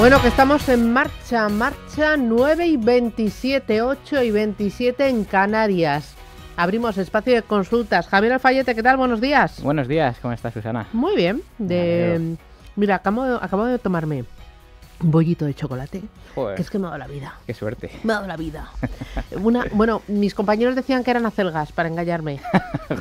Bueno, que estamos en marcha, marcha 9 y 27, 8 y 27 en Canarias. Abrimos espacio de consultas. Javier Alfayete, ¿qué tal? Buenos días. Buenos días, ¿cómo estás, Susana? Muy bien. Mira, acabo de tomarme bollito de chocolate. que es que me ha dado la vida. Qué suerte. Me ha dado la vida. Una, bueno, mis compañeros decían que eran acelgas, para engañarme.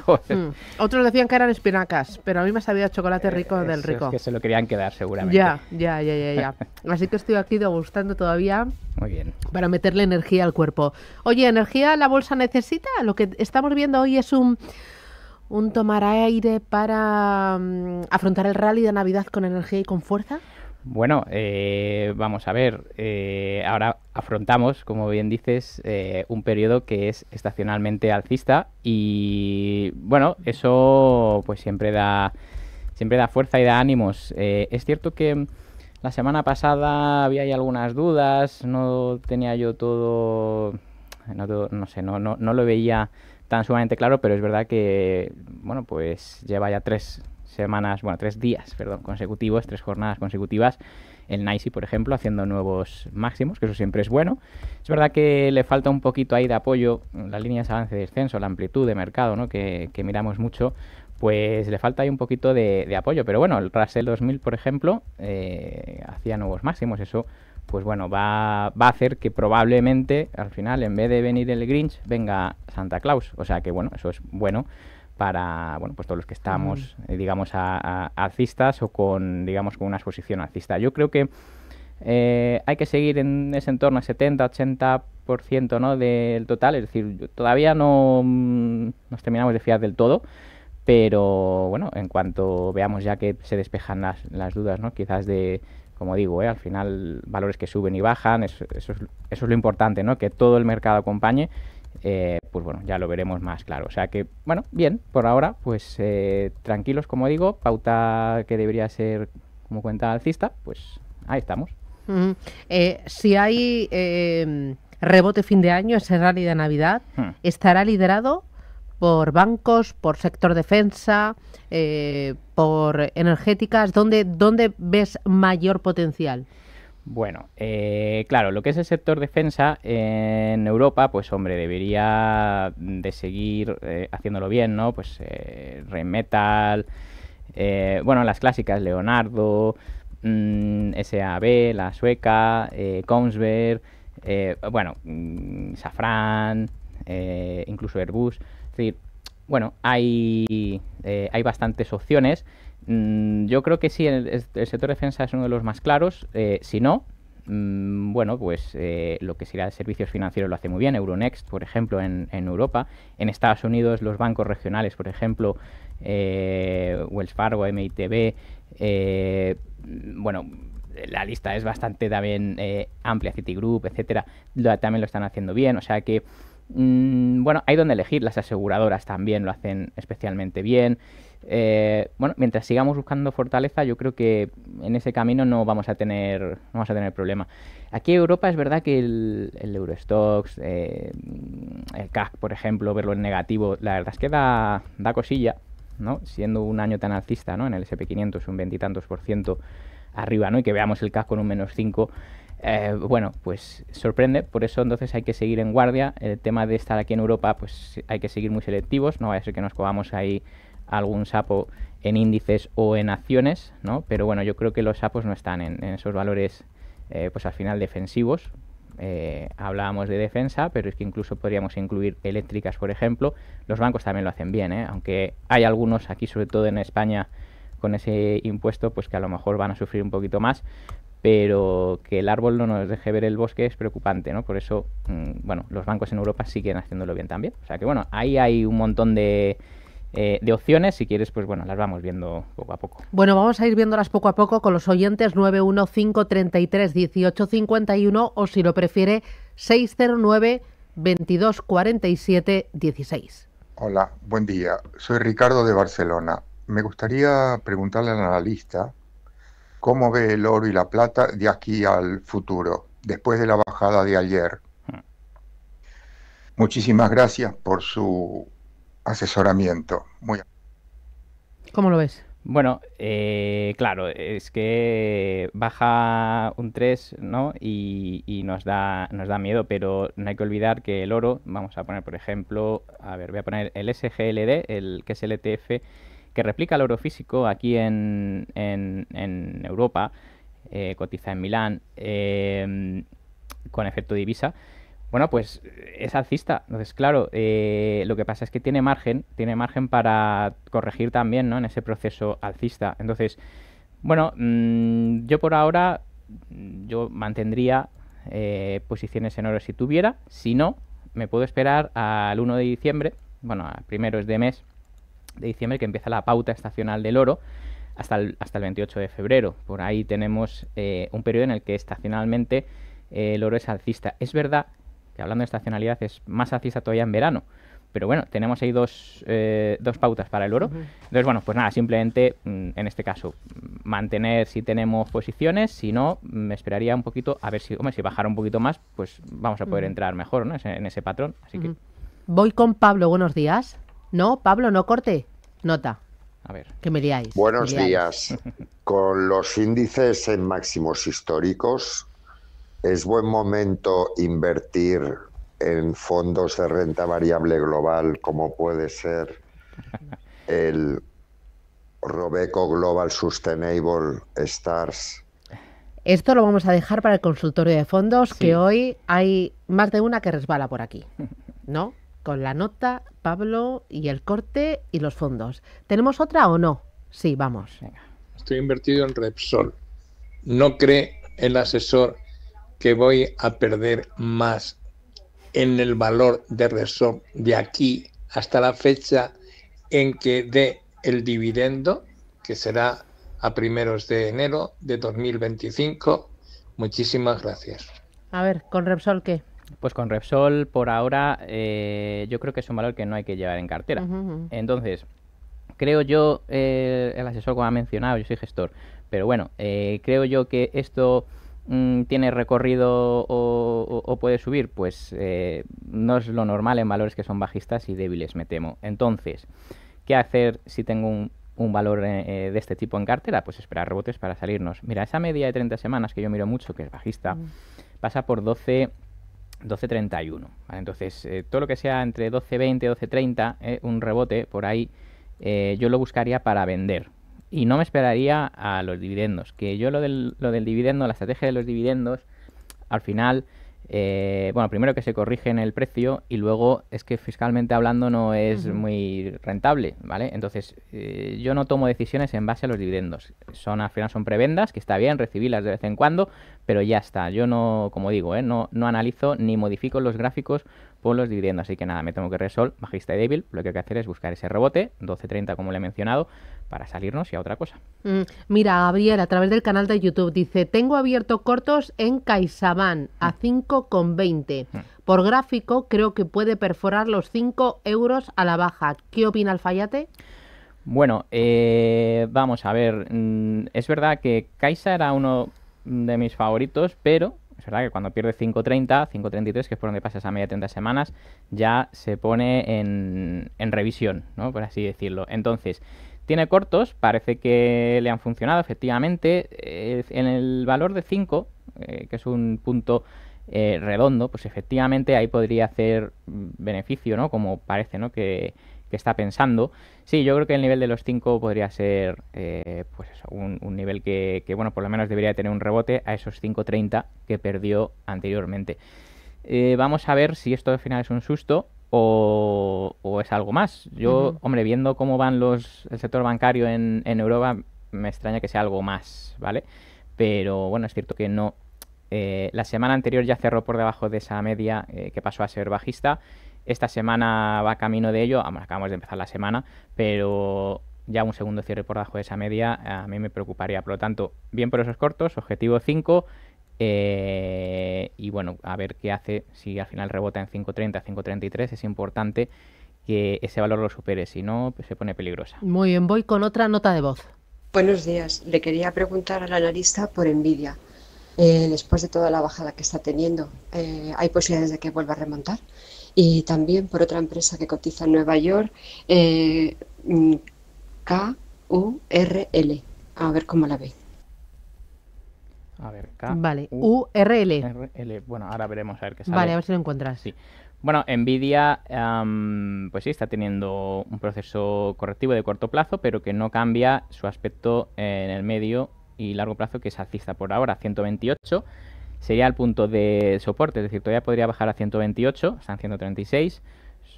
Mm. Otros decían que eran espinacas, pero a mí me ha sabía chocolate eh, rico del rico. Es que se lo querían quedar seguramente. Ya, ya, ya, ya, ya. Así que estoy aquí degustando todavía. Muy bien. Para meterle energía al cuerpo. Oye, ¿energía la bolsa necesita? Lo que estamos viendo hoy es un un tomar aire para mm, afrontar el rally de Navidad con energía y con fuerza? Bueno, eh, vamos a ver, eh, ahora afrontamos, como bien dices, eh, un periodo que es estacionalmente alcista y bueno, eso pues siempre da, siempre da fuerza y da ánimos. es cierto que la semana pasada había algunas dudas, no tenía yo todo, no, no sé, no, no, no lo veía tan sumamente claro, pero es verdad que, bueno, pues lleva ya tres semanas, bueno, tres días, perdón, consecutivos, tres jornadas consecutivas. El Nicey, por ejemplo, haciendo nuevos máximos, que eso siempre es bueno. Es verdad que le falta un poquito ahí de apoyo, las líneas avance-descenso, la amplitud de mercado, ¿no? que, miramos mucho, pues le falta ahí un poquito de, apoyo. Pero bueno, el Russell 2000, por ejemplo, eh, hacía nuevos máximos. Eso, pues bueno, va, va, a hacer que probablemente al final, en vez de venir el Grinch, venga Santa Claus. O sea que bueno, eso es bueno para bueno, pues todos los que estamos, mm. eh, digamos, a, alcistas o con, digamos, con una exposición alcista. Yo creo que eh, hay que seguir en ese entorno, 70-80% ¿no? del total, es decir, todavía no mm, nos terminamos de fiar del todo, pero bueno, en cuanto veamos ya que se despejan las, dudas, ¿no? quizás de, como digo, ¿eh? al final valores que suben y bajan, eso, es, lo importante, ¿no? que todo el mercado acompañe eh, pues bueno, ya lo veremos más claro. O sea que, bueno, bien, por ahora, pues eh, tranquilos, como digo, pauta que debería ser como cuenta alcista, pues ahí estamos. Eh, si hay em, rebote fin de año, ese rally de Navidad, hmm. estará liderado por bancos, por sector defensa, por energéticas. ¿Dónde, ¿Dónde ves mayor potencial? Bueno, eh, claro, lo que es el sector defensa en Europa, pues hombre, debería de seguir eh, haciéndolo bien, ¿no? Pues eh, Remetal, bueno, las clásicas, Leonardo, mm, SAB, la sueca, Kongsberg, bueno, mm, Safran, incluso Airbus. Es decir, bueno, hay, hay bastantes opciones Mm, yo creo que sí, el, sector defensa es uno de los más claros. Eh, si no, mm, bueno, pues eh, lo que será de servicios financieros lo hace muy bien. Euronext, por ejemplo, en, Europa. En Estados Unidos, los bancos regionales, por ejemplo, eh, Wells Fargo, MITB. Eh, bueno, la lista es bastante también amplia, Citigroup, etcétera, también lo están haciendo bien. O sea que Mm, bueno, hay donde elegir, las aseguradoras también lo hacen especialmente bien. Eh, bueno, mientras sigamos buscando fortaleza, yo creo que en ese camino no vamos a tener, no vamos a tener problema. Aquí en Europa es verdad que el, el Eurostox, eh, el CAC, por ejemplo, verlo en negativo, la verdad es que da, da cosilla, ¿no? Siendo un año tan alcista, ¿no? En el SP500 un veintitantos por ciento arriba, ¿no? Y que veamos el CAC con un menos 5 eh, bueno, pues sorprende, por eso entonces hay que seguir en guardia. El tema de estar aquí en Europa, pues hay que seguir muy selectivos, no vaya a ser que nos cojamos ahí algún sapo en índices o en acciones, ¿no? Pero bueno, yo creo que los sapos no están en, esos valores, eh, pues al final defensivos. Eh, hablábamos de defensa, pero es que incluso podríamos incluir eléctricas, por ejemplo. Los bancos también lo hacen bien, aunque hay algunos aquí, sobre todo en España, con ese impuesto, pues que a lo mejor van a sufrir un poquito más pero que el árbol no nos deje ver el bosque es preocupante, ¿no? Por eso, mm, bueno, los bancos en Europa siguen haciéndolo bien también. O sea que, bueno, ahí hay un montón de, eh, de opciones. Si quieres, pues bueno, las vamos viendo poco a poco. Bueno, vamos a ir viéndolas poco a poco con los oyentes 915331851 o si lo prefiere 609 16 Hola, buen día. Soy Ricardo de Barcelona. Me gustaría preguntarle al analista ¿Cómo ve el oro y la plata de aquí al futuro, después de la bajada de ayer? Muchísimas gracias por su asesoramiento. Muy... ¿Cómo lo ves? Bueno, eh, claro, es que baja un 3, ¿no? Y, y, nos, da, nos da miedo, pero no hay que olvidar que el oro, vamos a poner, por ejemplo, a ver, voy a poner el SGLD, el que es el ETF que replica el oro físico aquí en, Europa, eh, cotiza en Milán, eh, con efecto divisa, bueno, pues es alcista. Entonces, claro, eh, lo que pasa es que tiene margen, tiene margen para corregir también, ¿no? En ese proceso alcista. Entonces, bueno, mm, yo por ahora, yo mantendría posiciones en oro si tuviera. Si no, me puedo esperar al 1 de diciembre, bueno, primero es de mes, de diciembre, que empieza la pauta estacional del oro, hasta el, hasta el 28 de febrero. Por ahí tenemos eh, un periodo en el que estacionalmente eh, el oro es alcista. Es verdad que hablando de estacionalidad es más alcista todavía en verano. Pero bueno, tenemos ahí dos, eh, dos pautas para el oro. Entonces, bueno, pues nada, simplemente mm, en este caso, mantener si tenemos posiciones, si no, me esperaría un poquito, a ver si, hombre, si bajara un poquito más, pues vamos a poder entrar mejor en ese patrón. Así que... Voy con Pablo, buenos días. No, Pablo, no corte. Nota. A ver. ¿Qué me liáis. Buenos días. Con los índices en máximos históricos, ¿es buen momento invertir en fondos de renta variable global como puede ser el Robeco Global Sustainable Stars? Esto lo vamos a dejar para el consultorio de fondos, que hoy hay más de una que resbala por aquí, ¿no? con la nota, Pablo y el corte y los fondos. ¿Tenemos otra o no? Sí, vamos. Estoy invertido en Repsol. ¿No cree el asesor que voy a perder más en el valor de Repsol de aquí hasta la fecha en que dé el dividendo, que será a primeros de enero de 2025? Muchísimas gracias. A ver, con Repsol, ¿qué? Pues con Repsol, por ahora, eh, yo creo que es un valor que no hay que llevar en cartera. Entonces, creo yo, eh, el asesor como ha mencionado, yo soy gestor, pero bueno, eh, creo yo que esto mm, tiene recorrido o, puede subir, pues no es lo normal en valores que son bajistas y débiles, me temo. Entonces, ¿qué hacer si tengo un, valor de este tipo en cartera? Pues esperar rebotes para salirnos. Mira, esa media de 30 semanas que yo miro mucho, que es bajista, pasa por 12 12.31. Entonces, eh, todo lo que sea entre 12.20, 12.30, eh, un rebote por ahí, eh, yo lo buscaría para vender. Y no me esperaría a los dividendos. Que yo lo del, lo del dividendo, la estrategia de los dividendos, al final eh, bueno, primero que se corrige en el precio y luego es que fiscalmente hablando no es muy rentable, ¿vale? Entonces, eh, yo no tomo decisiones en base a los dividendos. Son, al final son prebendas, que está bien, recibirlas de vez en cuando, pero ya está. Yo no, como digo, ¿eh? no, no analizo ni modifico los gráficos por dividiendo, Así que nada, me tengo que resolver, Magista y débil, Lo que hay que hacer es buscar ese rebote, 12.30 como le he mencionado, para salirnos y a otra cosa. Mm, mira, Gabriel, a través del canal de YouTube dice, tengo abierto cortos en Kaisaban a 5,20. Mm. Mm. Por gráfico creo que puede perforar los 5 euros a la baja. ¿Qué opina el fallate? Bueno, eh, vamos a ver, es verdad que Caixa era uno de mis favoritos, pero es verdad que cuando pierde 5.30, 5.33, que es por donde pasa esa media de 30 semanas, ya se pone en, revisión, por así decirlo. Entonces, tiene cortos, parece que le han funcionado, efectivamente. Eh, en el valor de 5, eh, que es un punto eh, redondo, pues efectivamente ahí podría hacer beneficio, ¿no? Como parece, ¿no? Que que está pensando. Sí, yo creo que el nivel de los 5 podría ser eh, pues un, nivel que, bueno, por lo menos debería tener un rebote a esos 5.30 que perdió anteriormente. Eh, vamos a ver si esto al final es un susto o, es algo más. Yo, hombre, viendo cómo van los el sector bancario en, Europa, me extraña que sea algo más, ¿vale? Pero bueno, es cierto que no. Eh, la semana anterior ya cerró por debajo de esa media que pasó a ser bajista esta semana va camino de ello, acabamos de empezar la semana, pero ya un segundo cierre por debajo de esa media eh, a mí me preocuparía. Por lo tanto, bien por esos cortos, objetivo 5. Eh, y bueno, a ver qué hace si al final rebota en 5.30, 5.33. Es importante que ese valor lo supere, si no, pues se pone peligrosa. Muy bien, voy con otra nota de voz. Buenos días. Le quería preguntar al analista por envidia. Eh, después de toda la bajada que está teniendo, ¿hay posibilidades de que vuelva a remontar? y también por otra empresa que cotiza en Nueva York, eh, mm, KURL. A ver cómo la ve A ver, K. Vale, URL. Bueno, ahora veremos a ver qué sale. Vale, a ver si lo encuentras. Sí. Bueno, Nvidia, pues sí, está teniendo un proceso correctivo de corto plazo, pero que no cambia su aspecto en el medio y largo plazo, que es alcista por ahora, 128 sería el punto de soporte, es decir, todavía podría bajar a 128, están 136,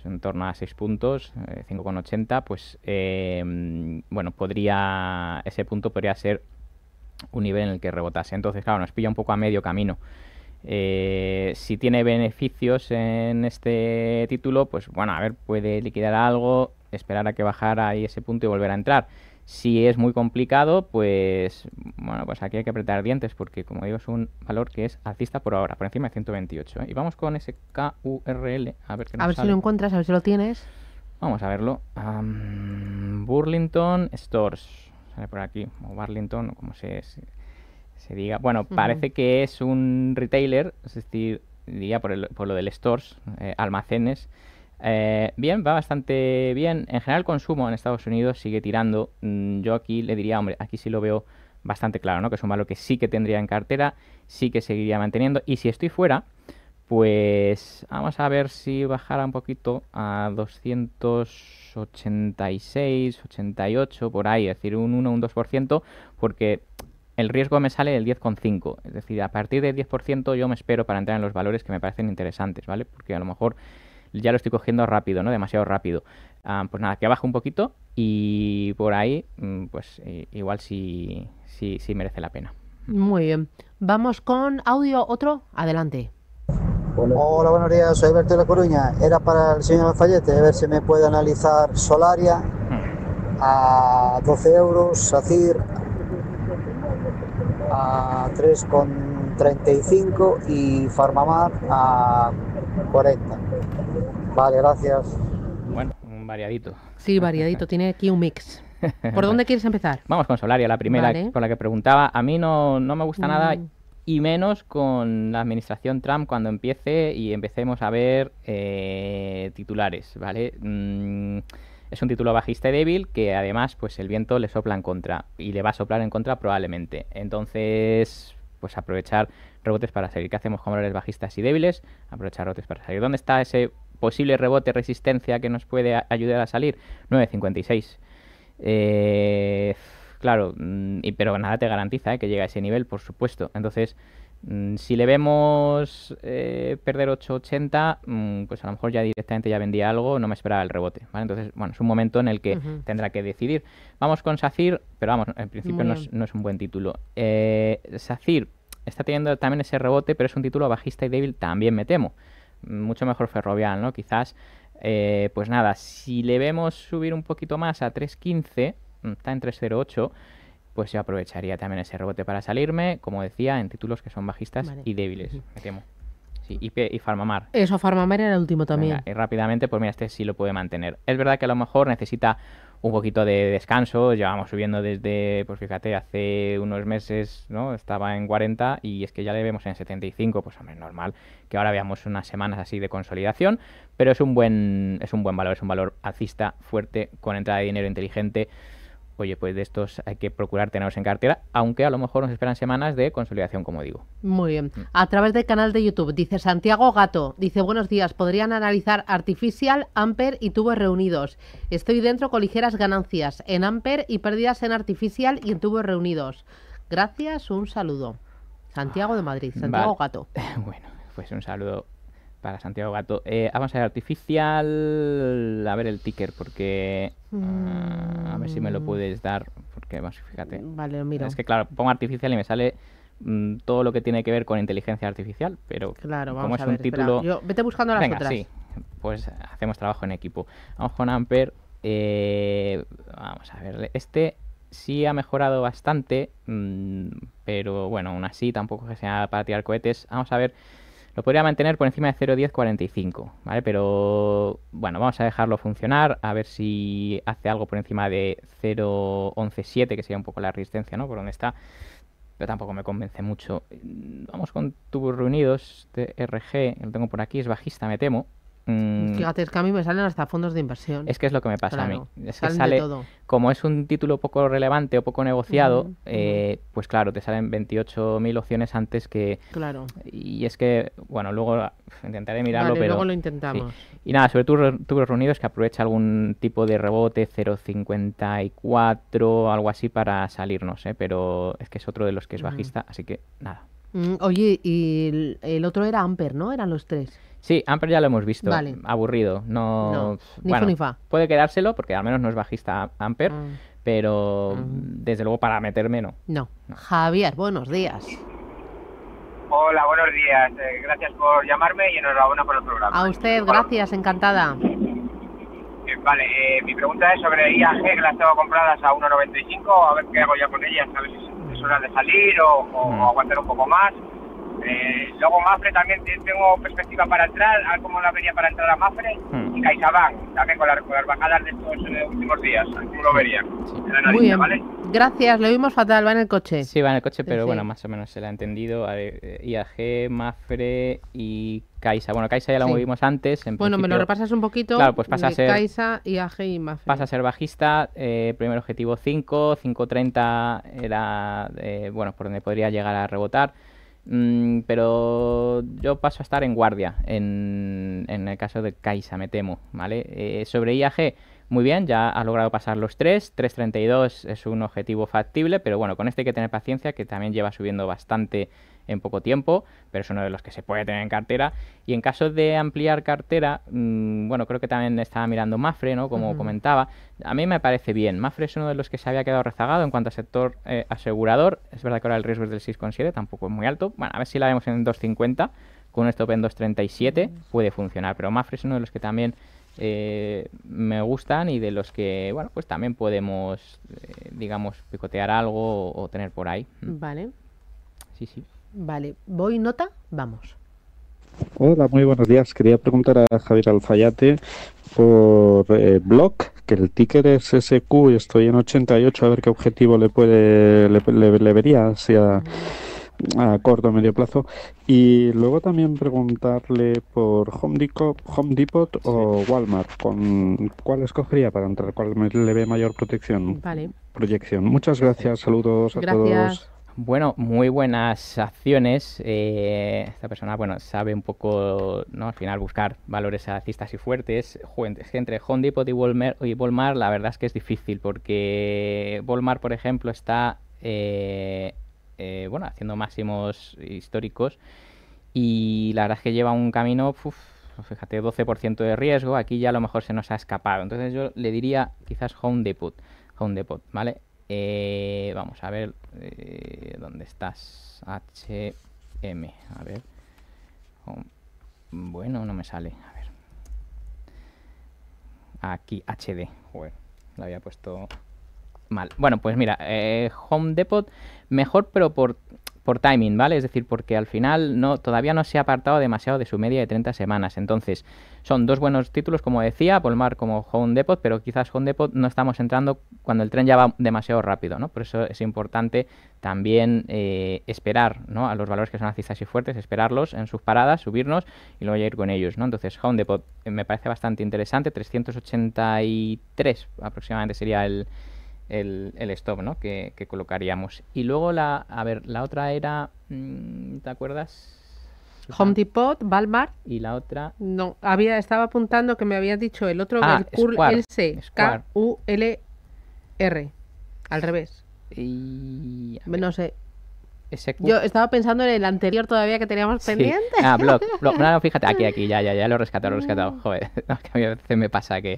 en torno a 6 puntos, 5,80, eh, pues eh, bueno, podría ese punto podría ser un nivel en el que rebotase. Entonces, claro, nos pilla un poco a medio camino. Eh, si tiene beneficios en este título, pues bueno, a ver, puede liquidar algo, esperar a que bajara ahí ese punto y volver a entrar. Si es muy complicado, pues bueno, pues aquí hay que apretar dientes porque como digo es un valor que es alcista por ahora, por encima de 128. ¿eh? Y vamos con ese KURL, a ver A ver si lo encuentras, a ver si lo tienes. Vamos a verlo. Burlington Stores, sale por aquí, o Burlington, o como se, se, diga. Bueno, parece que es un retailer, es decir, diría por, el, por lo del Stores, eh, almacenes eh, bien, va bastante bien. En general, el consumo en Estados Unidos sigue tirando. Mm, yo aquí le diría, hombre, aquí sí lo veo bastante claro, ¿no? Que es un valor que sí que tendría en cartera, sí que seguiría manteniendo. Y si estoy fuera, pues vamos a ver si bajara un poquito a 286, 88, por ahí, es decir, un 1, un 2%, porque el riesgo me sale del 10,5. Es decir, a partir del 10% yo me espero para entrar en los valores que me parecen interesantes, ¿vale? Porque a lo mejor ya lo estoy cogiendo rápido, ¿no? Demasiado rápido. Ah, pues nada, que baje un poquito y por ahí, mm, pues igual si merece la pena. Muy bien. Vamos con audio otro. Adelante. Hola, buenos días. Soy Alberto de La Coruña. Era para el señor Fallete. a ver si me puede analizar Solaria hmm. a 12 euros, SACIR a 3,35 y Farmamar a 40. Vale, gracias. Bueno, un variadito. Sí, variadito, tiene aquí un mix. ¿Por dónde quieres empezar? Vamos con Solaria, la primera con la que preguntaba. A mí no, no me gusta nada mm. y menos con la administración Trump cuando empiece y empecemos a ver eh, titulares, ¿vale? Mm, es un título bajista y débil que además pues el viento le sopla en contra y le va a soplar en contra probablemente. Entonces pues aprovechar rebotes para salir. ¿Qué hacemos con valores bajistas y débiles? Aprovechar rebotes para salir. ¿Dónde está ese posible rebote, resistencia que nos puede ayudar a salir? 9.56. Eh, claro, mm, y, pero nada te garantiza eh, que llegue a ese nivel, por supuesto. Entonces, Mm, si le vemos eh, perder 8.80, mm, pues a lo mejor ya directamente ya vendía algo, no me esperaba el rebote. Entonces, bueno, es un momento en el que tendrá que decidir. Vamos con Sacir, pero vamos, en principio no es, un buen título. Eh, Sacir está teniendo también ese rebote, pero es un título bajista y débil, también me temo. Mm, mucho mejor Ferrovial, ¿no? Quizás, eh, pues nada, si le vemos subir un poquito más a 3.15, está en 3.08 pues yo aprovecharía también ese rebote para salirme, como decía, en títulos que son bajistas y débiles, me temo. y, y Farmamar. Eso, Farmamar era el último también. y rápidamente, pues mira, este sí lo puede mantener. Es verdad que a lo mejor necesita un poquito de descanso, llevamos subiendo desde, pues fíjate, hace unos meses, ¿no? Estaba en 40 y es que ya le vemos en 75, pues hombre, normal que ahora veamos unas semanas así de consolidación, pero es un buen, es un buen valor, es un valor alcista, fuerte, con entrada de dinero inteligente oye, pues de estos hay que procurar tenerlos en cartera, aunque a lo mejor nos esperan semanas de consolidación, como digo. Muy bien. Mm. A través del canal de YouTube, dice Santiago Gato, dice, buenos días, podrían analizar Artificial, Amper y tubos reunidos. Estoy dentro con ligeras ganancias en Amper y pérdidas en Artificial y en tubos reunidos. Gracias, un saludo. Santiago de Madrid, Santiago Gato. Bueno, pues un saludo para Santiago Gato. Eh, vamos a ver artificial. A ver el ticker, porque. Ah, a ver si me lo mm. puedes dar. Porque, vamos, fíjate. Vale, Es que, claro, pongo artificial y me sale mm, todo lo que tiene que ver con inteligencia artificial, pero. Claro, vamos como es un título. vete buscando las Venga, otras. Sí, pues hacemos trabajo en equipo. Vamos con Amper. Eh, vamos a verle Este sí ha mejorado bastante, mm, pero bueno, aún así tampoco que sea para tirar cohetes. Vamos a ver. Lo podría mantener por encima de 0.1045, ¿vale? Pero bueno, vamos a dejarlo funcionar, a ver si hace algo por encima de 0.117, que sería un poco la resistencia, ¿no? Por donde está. Pero tampoco me convence mucho. Vamos con tubos reunidos de RG, lo tengo por aquí, es bajista, me temo. Mm. es que a mí me salen hasta fondos de inversión. Es que es lo que me pasa a mí. Es que sale, como es un título poco relevante o poco negociado, eh, pues claro, te salen 28.000 opciones antes que. Claro. Y es que, bueno, luego intentaré mirarlo, pero. Luego lo intentamos. Y nada, sobre todo reunido reunidos que aprovecha algún tipo de rebote 0.54, algo así para salirnos, ¿eh? pero es que es otro de los que es bajista, así que nada. Mm, oye, y el otro era Amper, ¿no? Eran los tres. Sí, Amper ya lo hemos visto. Aburrido. No, Ni bueno, Puede quedárselo porque al menos no es bajista Amper, mm. pero mm. desde luego para meterme no. No. Javier, buenos días. Hola, buenos días. Eh, gracias por llamarme y enhorabuena por el programa. A usted, gracias, encantada. Eh, vale, eh, mi pregunta es sobre IAG, que las tengo compradas a 1,95. A ver qué hago ya con ellas, a ver si es hora de salir o, mm. aguantar un poco más. Eh, luego Mafre también tengo perspectiva para entrar, a cómo la vería para entrar a Mafre hmm. y CaixaBank también con, las bajadas de estos eh, últimos días, cómo lo vería. Muy bien. Gracias, lo vimos fatal, va en el coche. Sí, va en el coche, pero bueno, más o menos se la ha entendido. A eh, IAG, Mafre y Caixa. Bueno, Caixa ya la movimos antes. bueno, me lo repasas un poquito. Claro, pues pasa a ser. Caixa, IAG y Mafre. Pasa a ser bajista. primer objetivo 5, 5.30 era, bueno, por donde podría llegar a rebotar. Mm, pero yo paso a estar en guardia en, en el caso de Kaisa me temo, ¿vale? Eh, sobre IAG, muy bien, ya ha logrado pasar los 3. 3.32 es un objetivo factible, pero bueno, con este hay que tener paciencia, que también lleva subiendo bastante en poco tiempo, pero es uno de los que se puede tener en cartera. Y en caso de ampliar cartera, mm, bueno, creo que también estaba mirando Mafre, ¿no? Como comentaba. A mí me parece bien. Mafre es uno de los que se había quedado rezagado en cuanto a sector eh, asegurador. Es verdad que ahora el riesgo es del 6,7, tampoco es muy alto. Bueno, a ver si la vemos en 2,50. Con un stop en 2,37 puede funcionar, pero Mafre es uno de los que también eh, me gustan y de los que, bueno, pues también podemos, eh, digamos, picotear algo o, tener por ahí. Mm. Vale. Sí, sí. Vale, voy nota, vamos. Hola, muy buenos días. Quería preguntar a Javier Alfayate por eh, blog, que el ticker es SQ y estoy en 88, a ver qué objetivo le puede le, vería hacia... Mm a corto o medio plazo. Y luego también preguntarle por Home Depot, Home Depot o Walmart, con cuál escogería para entrar, cuál le ve mayor protección. Vale. Proyección. Muchas gracias, saludos a todos. Bueno, muy buenas acciones. Eh, esta persona, bueno, sabe un poco, ¿no? Al final buscar valores alcistas y fuertes. entre Home Depot y Walmart, y Walmart, la verdad es que es difícil porque Walmart, por ejemplo, está eh, eh, bueno, haciendo máximos históricos. Y la verdad es que lleva un camino, fíjate, 12% de riesgo. Aquí ya a lo mejor se nos ha escapado. Entonces yo le diría quizás Home Depot. Home Depot, ¿vale? Eh, vamos a ver eh, dónde estás. HM. A ver. Bueno, no me sale. A ver. Aquí, HD. Bueno, lo había puesto bueno, pues mira, eh, Home Depot mejor, pero por, por timing, ¿vale? Es decir, porque al final no, todavía no se ha apartado demasiado de su media de 30 semanas. Entonces, son dos buenos títulos, como decía, Polmar como Home Depot, pero quizás Home Depot no estamos entrando cuando el tren ya va demasiado rápido, ¿no? Por eso es importante también eh, esperar, ¿no? A los valores que son alcistas y fuertes, esperarlos en sus paradas, subirnos y luego ya ir con ellos, ¿no? Entonces, Home Depot eh, me parece bastante interesante, 383 aproximadamente sería el el, stop ¿no? que, colocaríamos. Y luego la, a ver, la otra era, mm, ¿te acuerdas? Home Depot, Valmar. Y la otra. No, había, estaba apuntando que me había dicho el otro, ah, el C, K U L R. Al revés. Y... No sé. Yo estaba pensando en el anterior todavía que teníamos pendiente. Ah, blog, No, fíjate, aquí, aquí, ya, ya, ya lo he rescatado, lo he rescatado. Joder, a veces me pasa que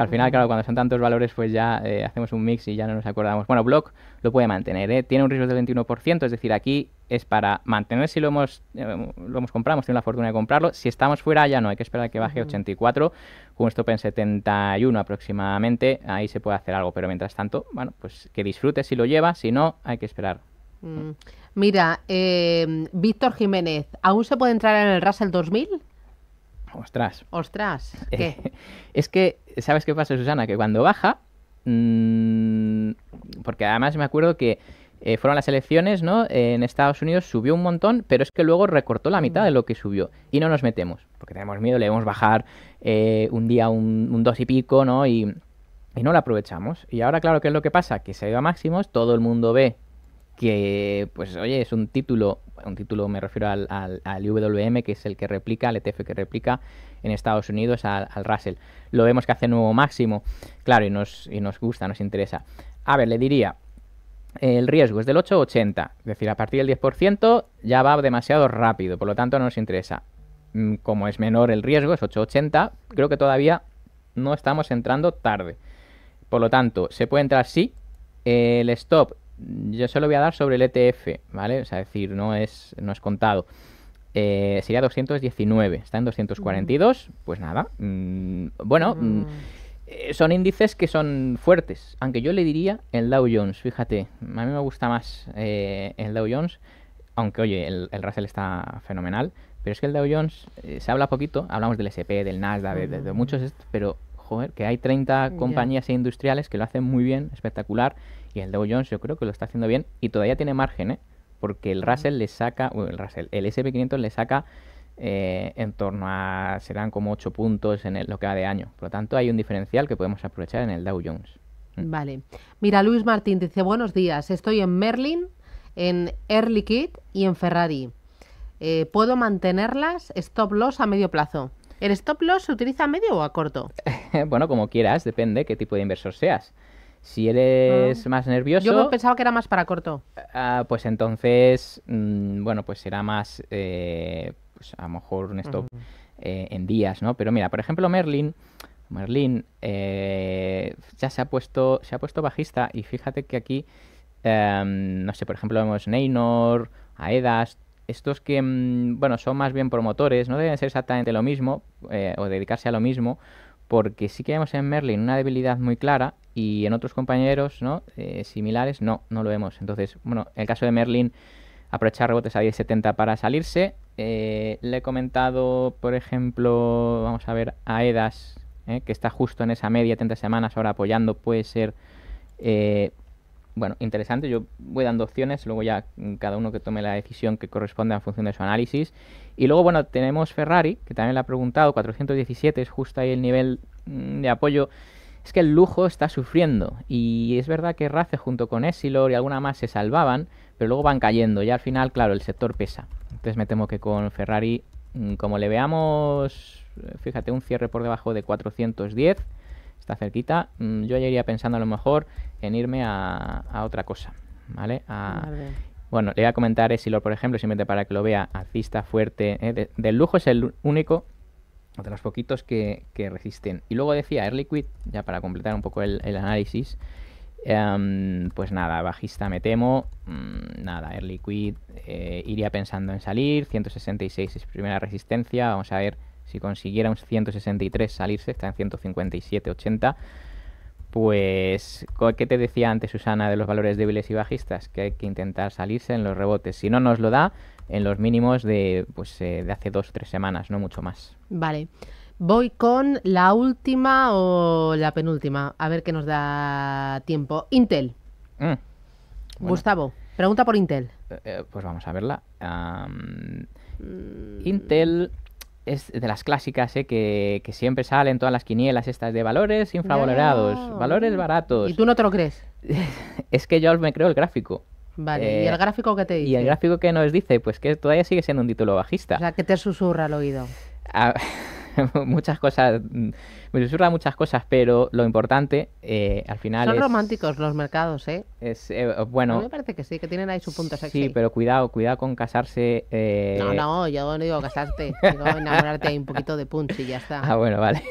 al final, claro, cuando son tantos valores, pues ya eh, hacemos un mix y ya no nos acordamos. Bueno, Block lo puede mantener, ¿eh? tiene un riesgo del 21%, es decir, aquí es para mantener si lo hemos, eh, lo hemos comprado, hemos tenido la fortuna de comprarlo. Si estamos fuera, ya no, hay que esperar que baje 84, con stop en 71 aproximadamente, ahí se puede hacer algo, pero mientras tanto, bueno, pues que disfrute si lo lleva, si no, hay que esperar. Mm. Mira, Víctor Jiménez, ¿aún se puede entrar en el Russell 2000? Ostras. Ostras. ¿Qué? es que, ¿sabes qué pasa, Susana? Que cuando baja, mm, porque además me acuerdo que eh, fueron las elecciones, ¿no? en Estados Unidos subió un montón, pero es que luego recortó la mitad de mm. lo que subió. Y no nos metemos, porque tenemos miedo, le debemos bajar eh, un día un, dos y pico, ¿no? Y, no lo aprovechamos. Y ahora, claro, ¿qué es lo que pasa? Que se ha a máximos, todo el mundo ve que, pues, oye, es un título un título me refiero al, al, que es el que replica, el ETF que replica en Estados Unidos al, Russell. Lo vemos que hace nuevo máximo, claro, y nos, y nos gusta, nos interesa. A ver, le diría, el riesgo es del 8,80, es decir, a partir del 10% ya va demasiado rápido, por lo tanto no nos interesa. Mm, como es menor el riesgo, es 8,80, creo que todavía no estamos entrando tarde. Por lo tanto, se puede entrar sí. El stop yo solo voy a dar sobre el ETF, ¿vale? O sea, es decir, no es, no es contado. Eh, sería 219, está en 242, pues nada. Mm, bueno, mm, mm. Eh, son índices que son fuertes, aunque yo le diría el Dow Jones, fíjate, a mí me gusta más eh, el Dow Jones, aunque oye, el, Russell está fenomenal, pero es que el Dow Jones se habla poquito, hablamos del SP, del Nasdaq, de, muchos muchos, pero joder, que hay 30 compañías e industriales que lo hacen muy bien, espectacular, el Dow Jones yo creo que lo está haciendo bien y todavía tiene margen, ¿eh? Porque el Russell le saca, bueno, el Russell, el SP500 le saca eh, en torno a, serán como 8 puntos en lo que va de año. Por lo tanto, hay un diferencial que podemos aprovechar en el Dow Jones. Mm. Vale. Mira, Luis Martín dice, buenos días, estoy en Merlin, en Early Kit y en Ferrari. Eh, ¿Puedo mantenerlas stop loss a medio plazo? ¿El stop loss se utiliza a medio o a corto? bueno, como quieras, depende qué tipo de inversor seas. Si eres ah. más nervioso. Yo pensaba que era más para corto. Ah, pues entonces, mm, bueno, pues será más, eh, pues a lo mejor un stop eh, en días, ¿no? Pero mira, por ejemplo, Merlin. Merlin eh, ya se ha puesto se ha puesto bajista y fíjate que aquí em, no sé por ejemplo vemos Neynor Aedas estos que mm, bueno son más bien promotores no deben ser exactamente lo mismo o dedicarse a lo mismo porque sí que vemos en Merlin una debilidad muy clara y en otros compañeros ¿no? Eh, similares no, no lo vemos. Entonces, bueno, el caso de Merlin, aprovechar rebotes a 10.70 para salirse. Eh, le he comentado, por ejemplo, vamos a ver, a Edas, ¿eh? que está justo en esa media, 30 semanas, ahora apoyando, puede ser, bueno, interesante. Yo voy dando opciones, luego ya cada uno que tome la decisión que corresponda en función de su análisis. Y luego, bueno, tenemos Ferrari, que también le ha preguntado, 417 es justo ahí el nivel mm, de apoyo que el lujo está sufriendo. Y es verdad que Race junto con Esilor y alguna más se salvaban, pero luego van cayendo. Y al final, claro, el sector pesa. Entonces me temo que con Ferrari, mm, como le veamos, eh, fíjate, un cierre por debajo de 410, está cerquita, mm, yo ya iría pensando a lo mejor en irme a, otra cosa. ¿Vale? A, bueno, le voy a comentar Esilor, por ejemplo, simplemente para que lo vea, alcista fuerte. Eh, del lujo es el único de los poquitos que, resisten. Y luego decía Air Liquid, ya para completar un poco el, análisis, em, pues nada, bajista me temo, mm, nada, Air Liquid eh, iría pensando en salir, 166 es primera resistencia, vamos a ver si consiguiera un 163 salirse, está en 157, 80 pues, ¿qué te decía antes Susana de los valores débiles y bajistas? Que hay que intentar salirse en los rebotes. Si no nos lo da, en los mínimos de, pues, eh, de hace dos o tres semanas, no mucho más. Vale. Voy con la última o la penúltima. A ver qué nos da tiempo. Intel. Mm. Gustavo, pregunta por Intel. Eh, eh, pues vamos a verla. Mm. Intel es de las clásicas ¿eh? que, siempre salen todas las quinielas estas de valores infravalorados, valores baratos. ¿Y tú no te lo crees? es que yo me creo el gráfico. Vale, ¿y eh, el gráfico que te dice? Y el gráfico que nos dice, pues que todavía sigue siendo un título bajista. O sea, que te susurra al oído. muchas cosas, mm, me susurra muchas cosas, pero lo importante eh, al final Son románticos los mercados, ¿eh? Es, eh, bueno... me parece que sí, que tienen ahí su punto sexy. Sí, pero cuidado, cuidado con casarse... Eh, no, no, yo no digo casarte, digo enamorarte ahí un poquito de punch y ya está. Ah, bueno, vale.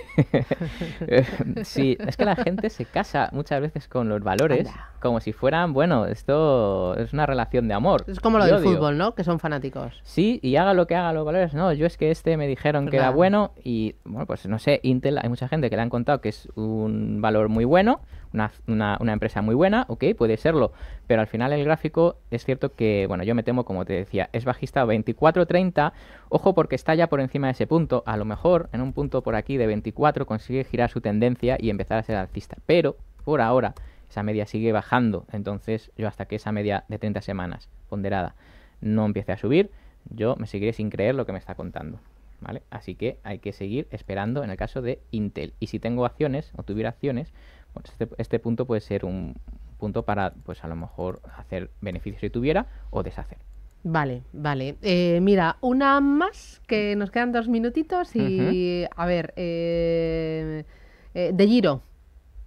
sí, es que la gente se casa muchas veces con los valores como si fueran, bueno, esto es una relación de amor. Es como lo del fútbol, ¿no? Que son fanáticos. Sí, y haga lo que haga los valores. No, yo es que este me dijeron que era bueno y y bueno, pues no sé, Intel, hay mucha gente que le han contado que es un valor muy bueno, una, empresa muy buena, ok, puede serlo, pero al final el gráfico es cierto que, bueno, yo me temo, como te decía, es bajista 24.30, ojo porque está ya por encima de ese punto, a lo mejor en un punto por aquí de 24 consigue girar su tendencia y empezar a ser alcista, pero por ahora esa media sigue bajando, entonces yo hasta que esa media de 30 semanas ponderada no empiece a subir, yo me seguiré sin creer lo que me está contando. ¿vale? Así que hay que seguir esperando en el caso de Intel. Y si tengo acciones o tuviera acciones, pues este, este, punto puede ser un punto para, pues a lo mejor, hacer beneficios si tuviera o deshacer. Vale, vale. Eh, mira, una más, que nos quedan dos minutitos y, a ver, eh, eh, de giro,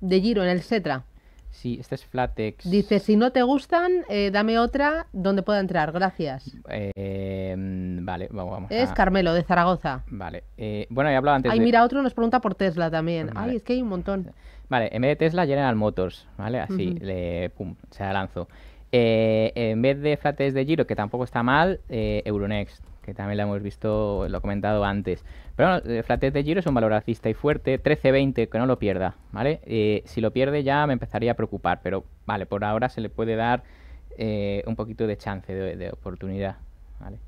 de giro en el Cetra. Sí, este es Flatex. Dice, si no te gustan, eh, dame otra donde pueda entrar, gracias. Em, vale, vamos. Es Carmelo, de Zaragoza. Vale. Eh, bueno, ya hablaba antes Ay, mira, otro nos pregunta por Tesla también. Ay, es que hay un montón. Vale, en vez de Tesla, General Motors, ¿vale? Así, le, pum, se la lanzo. Eh, en vez de Flatex de Giro, que tampoco está mal, Euronext que también la hemos visto, lo he comentado antes. Pero bueno, eh, flatte de Giro es un valor alcista y fuerte, 13-20, que no lo pierda, ¿vale? Eh, si lo pierde ya me empezaría a preocupar, pero vale, por ahora se le puede dar eh, un poquito de chance, de, oportunidad, ¿vale?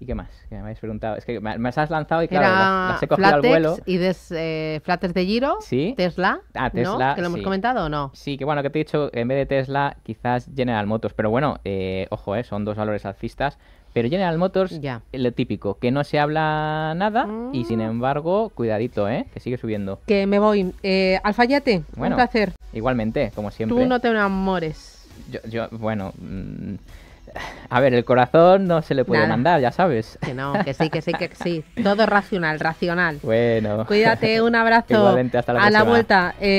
¿Y qué más? Que me habéis preguntado. Es que me, has lanzado y claro, las, he cogido al vuelo. Y des, eh, de Giro, ¿Sí? Tesla. Ah, Tesla. ¿no? ¿Que lo hemos comentado o no? Sí, que bueno, que te he dicho, en vez de Tesla, quizás General Motors. Pero bueno, ojo, son dos valores alcistas pero General Motors, eh, lo típico, que no se habla nada y sin ah. embargo, cuidadito, ¿eh? Que sigue subiendo. Que me voy. Eh, Alfayate, bueno, un placer. Igualmente, como siempre. Tú no te amores. Yo, yo bueno. Mm, a ver, el corazón no se le puede mandar, ya sabes. Que no, que sí, que sí, que sí. Todo racional, racional. Bueno. Cuídate, un abrazo. hasta la a la vuelta. Eh,